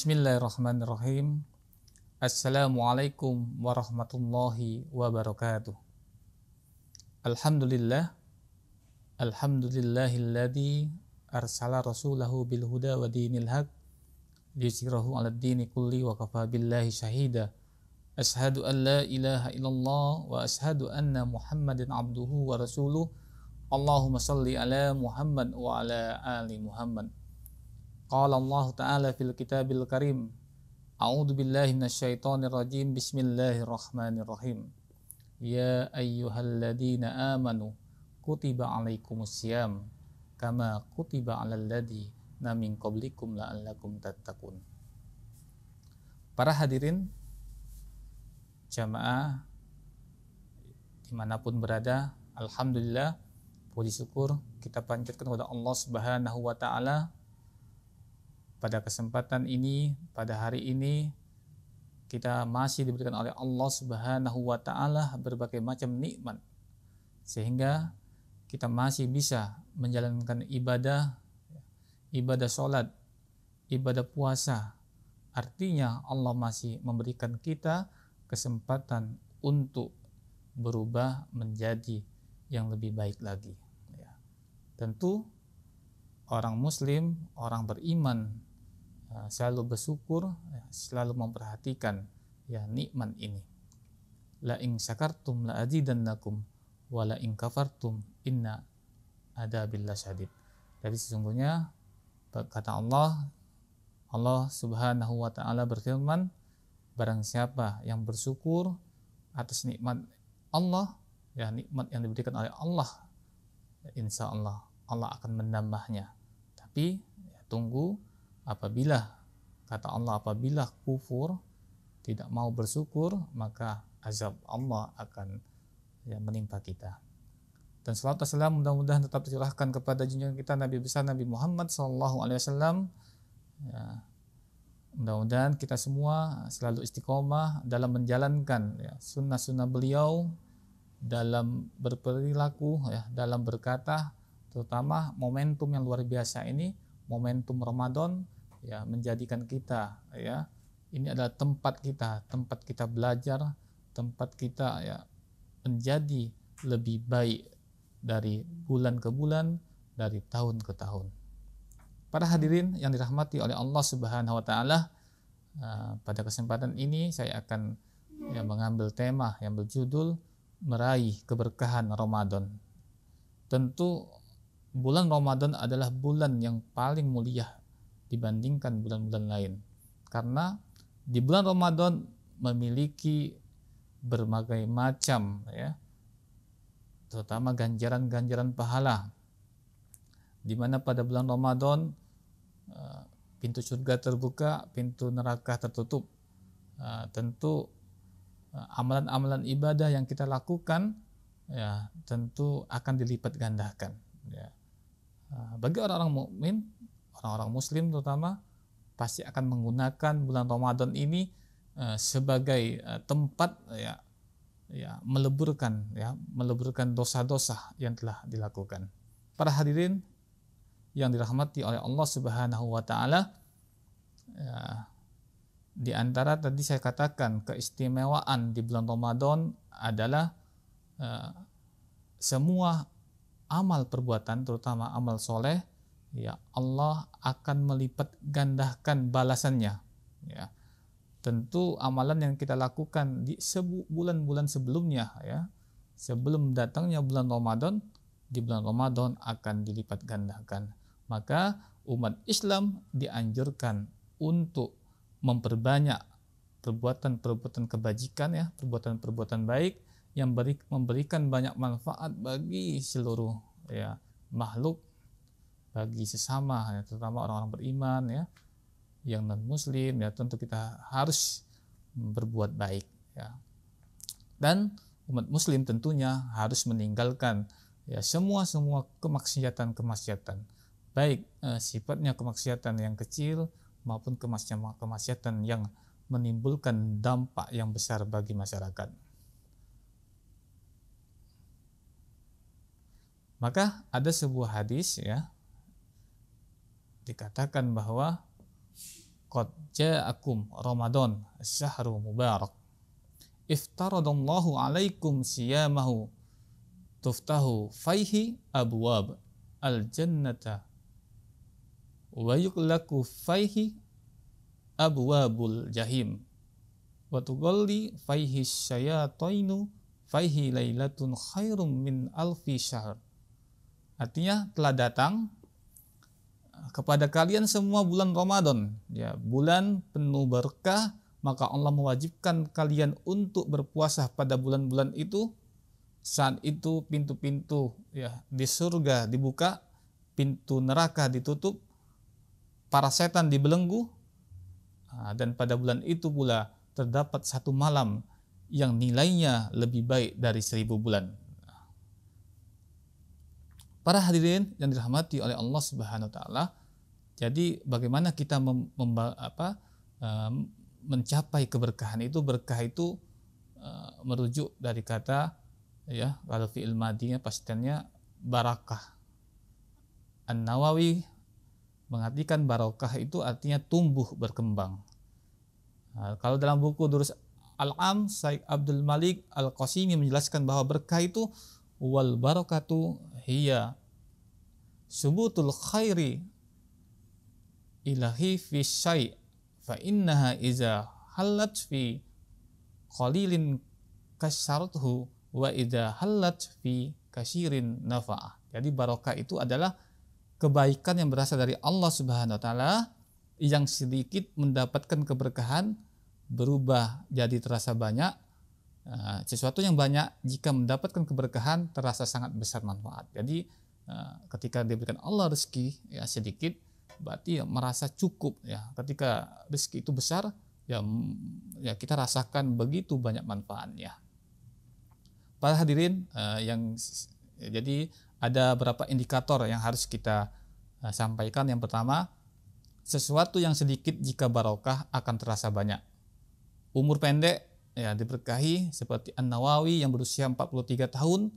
Bismillahirrahmanirrahim. Assalamualaikum warahmatullahi wabarakatuh. Alhamdulillah. Alhamdulillahilladzi arsala rasulahu bil huda wa dinil haq liyusirahu ala dini kulli wa kafa billahi shahida. Ashhadu an la ilaha illallah wa ashhadu anna Muhammadan abduhu wa rasuluh. Allahumma salli ala Muhammad wa ala ali Muhammad. قال الله تعالى في الكتاب الكريم أعوذ بالله من الشيطان الرجيم بسم الله الرحمن الرحيم يا أيها الذين آمنوا كتب عليكم الصيام كما كتب على الذين من قبلكم لا لعلكم تتقون Para hadirin jamaah dimanapun berada, Alhamdulillah, puji syukur kita panjatkan kepada Allah Subhanahu wa Ta'ala pada kesempatan ini, pada hari ini, kita masih diberikan oleh Allah Subhanahu wa Ta'ala berbagai macam nikmat, sehingga kita masih bisa menjalankan ibadah, ibadah sholat, ibadah puasa. Artinya, Allah masih memberikan kita kesempatan untuk berubah menjadi yang lebih baik lagi. Ya. Tentu, orang Muslim, orang beriman, Eh, selalu bersyukur, ya, selalu memperhatikan ya nikmat ini. La ing syakartum la azidannakum wa la ing kafartum inna adabillah syadid. Tapi sesungguhnya kata Allah Allah Subhanahu wa taala berfirman barang siapa yang bersyukur atas nikmat Allah ya nikmat yang diberikan oleh Allah ya, insya Allah Allah akan menambahnya tapi ya, tunggu apabila kata Allah apabila kufur tidak mau bersyukur maka azab Allah akan ya, menimpa kita dan salawat salam mudah-mudahan tetap tercurahkan kepada junjungan kita Nabi besar Nabi Muhammad Sallallahu Alaihi Wasallam ya, mudah-mudahan kita semua selalu istiqomah dalam menjalankan ya, sunnah-sunnah beliau dalam berperilaku ya dalam berkata terutama momentum yang luar biasa ini momentum Ramadan ya menjadikan kita ya ini adalah tempat kita, tempat kita belajar, tempat kita ya menjadi lebih baik dari bulan ke bulan, dari tahun ke tahun. Para hadirin yang dirahmati oleh Allah Subhanahu wa taala, eh, pada kesempatan ini saya akan ya, mengambil tema yang berjudul meraih keberkahan Ramadan. Tentu bulan Ramadan adalah bulan yang paling mulia dibandingkan bulan-bulan lain. Karena di bulan Ramadan memiliki berbagai macam ya terutama ganjaran-ganjaran pahala di mana pada bulan Ramadan eh, pintu surga terbuka, pintu neraka tertutup. Eh, tentu eh, amalan-amalan ibadah yang kita lakukan ya tentu akan dilipat gandakan. Ya. Eh, bagi orang-orang mukmin, orang-orang muslim terutama pasti akan menggunakan bulan Ramadan ini eh, sebagai eh, tempat ya ya meleburkan ya meleburkan dosa-dosa yang telah dilakukan. Para hadirin yang dirahmati oleh Allah Subhanahu wa taala ya, di antara tadi saya katakan keistimewaan di bulan Ramadan adalah uh, semua amal perbuatan terutama amal soleh ya Allah akan melipat gandahkan balasannya ya tentu amalan yang kita lakukan di sebulan bulan sebelumnya ya sebelum datangnya bulan Ramadan di bulan Ramadan akan dilipat gandakan maka umat Islam dianjurkan untuk memperbanyak perbuatan-perbuatan kebajikan ya perbuatan-perbuatan baik yang beri, memberikan banyak manfaat bagi seluruh ya makhluk bagi sesama ya, terutama orang-orang beriman ya yang non muslim ya tentu kita harus berbuat baik ya dan umat muslim tentunya harus meninggalkan ya semua semua kemaksiatan kemaksiatan baik eh, sifatnya kemaksiatan yang kecil maupun kemaksiatan kemaksiatan yang menimbulkan dampak yang besar bagi masyarakat. Maka ada sebuah hadis ya dikatakan bahwa qad ja'akum Ramadan syahrul mubarak iftaradallahu alaikum siyamahu tuftahu faihi abwab al jannata wa yuklaku faihi abwabul jahim wa tugalli faihi syayatainu faihi lailatun khairum min alfi syahr Artinya telah datang eh, kepada kalian semua bulan Ramadan, ya, bulan penuh berkah, maka Allah mewajibkan kalian untuk berpuasa pada bulan-bulan itu. Saat itu pintu-pintu ya di surga dibuka, pintu neraka ditutup, para setan dibelenggu, ah, dan pada bulan itu pula terdapat satu malam yang nilainya lebih baik dari seribu bulan. Para hadirin yang dirahmati oleh Allah Subhanahu wa taala, jadi bagaimana kita mem, apa, mencapai keberkahan itu berkah itu e, merujuk dari kata ya kalau fi'il madinya pastinya barakah. An-Nawawi mengartikan barakah itu artinya tumbuh berkembang. Nah, kalau dalam buku Durus Al-Am Syekh Abdul Malik Al-Qasimi menjelaskan bahwa berkah itu wal itu hiya subutul khairi ilahi fi syai' fa innaha iza halat fi qalilin kasyartuhu wa iza halat fi kasyirin nafa'ah. Jadi barokah itu adalah kebaikan yang berasal dari Allah Subhanahu wa taala yang sedikit mendapatkan keberkahan berubah jadi terasa banyak Eh, sesuatu yang banyak jika mendapatkan keberkahan terasa sangat besar manfaat. Jadi eh, ketika diberikan Allah rezeki ya sedikit berarti ya, merasa cukup ya. Ketika rezeki itu besar ya ya kita rasakan begitu banyak manfaatnya. Para hadirin eh, yang jadi ada beberapa indikator yang harus kita sampaikan. Yang pertama, sesuatu yang sedikit jika barokah akan terasa banyak. Umur pendek ya diberkahi seperti An Nawawi yang berusia 43 tahun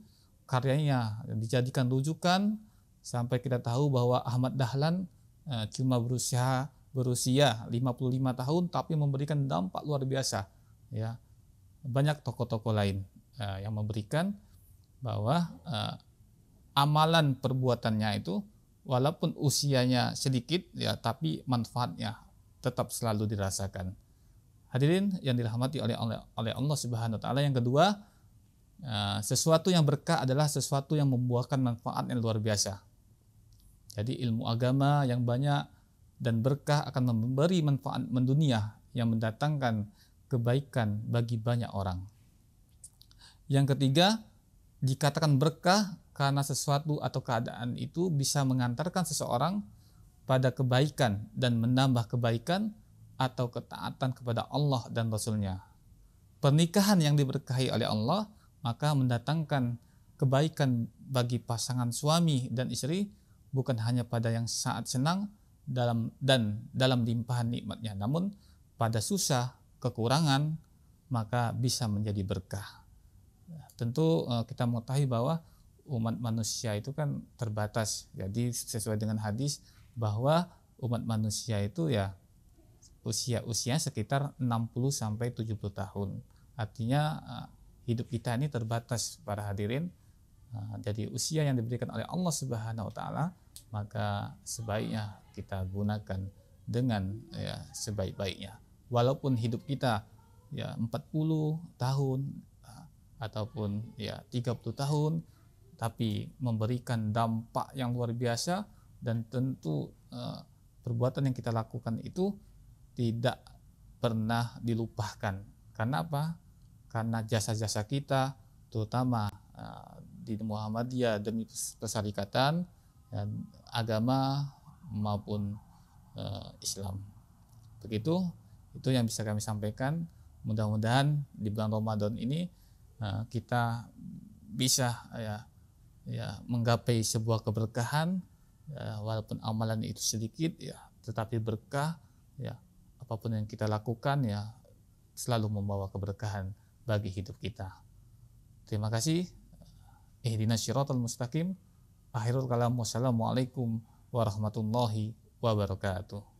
karyanya dijadikan rujukan sampai kita tahu bahwa Ahmad Dahlan eh, cuma berusia berusia 55 tahun tapi memberikan dampak luar biasa ya banyak tokoh-tokoh lain eh, yang memberikan bahwa eh, amalan perbuatannya itu walaupun usianya sedikit ya tapi manfaatnya tetap selalu dirasakan Hadirin yang dirahmati oleh Allah, oleh Allah Subhanahu wa taala. Yang kedua, eh, sesuatu yang berkah adalah sesuatu yang membuahkan manfaat yang luar biasa. Jadi ilmu agama yang banyak dan berkah akan memberi manfaat mendunia yang mendatangkan kebaikan bagi banyak orang. Yang ketiga, dikatakan berkah karena sesuatu atau keadaan itu bisa mengantarkan seseorang pada kebaikan dan menambah kebaikan atau ketaatan kepada Allah dan Rasulnya. Pernikahan yang diberkahi oleh Allah maka mendatangkan kebaikan bagi pasangan suami dan istri bukan hanya pada yang saat senang dalam dan dalam limpahan nikmatnya namun pada susah kekurangan maka bisa menjadi berkah. Tentu eh, kita mengetahui bahwa umat manusia itu kan terbatas. Jadi sesuai dengan hadis bahwa umat manusia itu ya usia-usia sekitar 60 sampai 70 tahun. Artinya eh, hidup kita ini terbatas para hadirin. Eh, jadi usia yang diberikan oleh Allah Subhanahu wa taala maka sebaiknya kita gunakan dengan ya sebaik-baiknya. Walaupun hidup kita ya 40 tahun eh, ataupun ya 30 tahun tapi memberikan dampak yang luar biasa dan tentu uh, perbuatan yang kita lakukan itu tidak pernah dilupakan. Karena apa? Karena jasa-jasa kita, terutama uh, di Muhammadiyah demi persyarikatan dan agama maupun uh, Islam. Begitu, itu yang bisa kami sampaikan. Mudah-mudahan di bulan Ramadan ini uh, kita bisa ya, ya menggapai sebuah keberkahan uh, walaupun amalan itu sedikit ya tetapi berkah ya apapun yang kita lakukan ya selalu membawa keberkahan bagi hidup kita. Terima kasih. Ihdinas syiratal mustaqim. Akhirul kalam. Wassalamualaikum warahmatullahi wabarakatuh.